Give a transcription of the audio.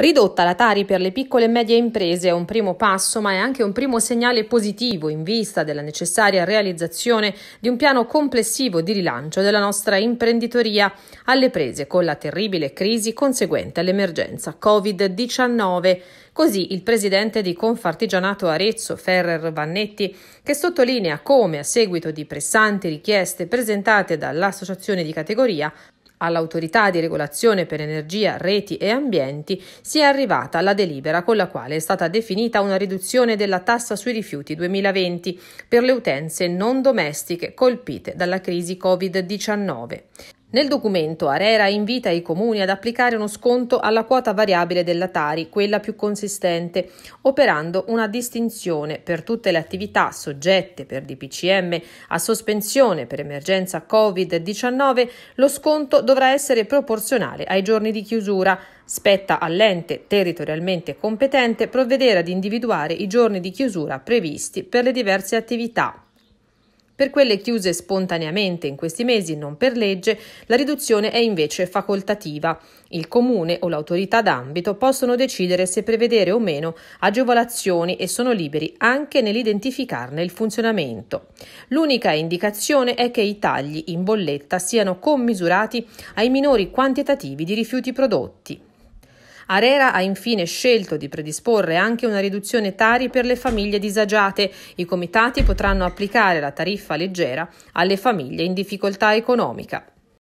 Ridotta la Tari per le piccole e medie imprese è un primo passo, ma è anche un primo segnale positivo in vista della necessaria realizzazione di un piano complessivo di rilancio della nostra imprenditoria alle prese con la terribile crisi conseguente all'emergenza Covid-19. Così il presidente di Confartigianato Arezzo, Ferrer Vannetti, che sottolinea come, a seguito di pressanti richieste presentate dall'associazione di categoria, All'autorità di regolazione per energia, reti e ambienti si è arrivata la delibera con la quale è stata definita una riduzione della tassa sui rifiuti 2020 per le utenze non domestiche colpite dalla crisi Covid-19. Nel documento Arera invita i comuni ad applicare uno sconto alla quota variabile della Tari, quella più consistente, operando una distinzione per tutte le attività soggette per DPCM a sospensione per emergenza Covid-19, lo sconto dovrà essere proporzionale ai giorni di chiusura. Spetta all'ente territorialmente competente provvedere ad individuare i giorni di chiusura previsti per le diverse attività. Per quelle chiuse spontaneamente in questi mesi, non per legge, la riduzione è invece facoltativa. Il comune o l'autorità d'ambito possono decidere se prevedere o meno agevolazioni e sono liberi anche nell'identificarne il funzionamento. L'unica indicazione è che i tagli in bolletta siano commisurati ai minori quantitativi di rifiuti prodotti. Arera ha infine scelto di predisporre anche una riduzione tari per le famiglie disagiate. I comitati potranno applicare la tariffa leggera alle famiglie in difficoltà economica.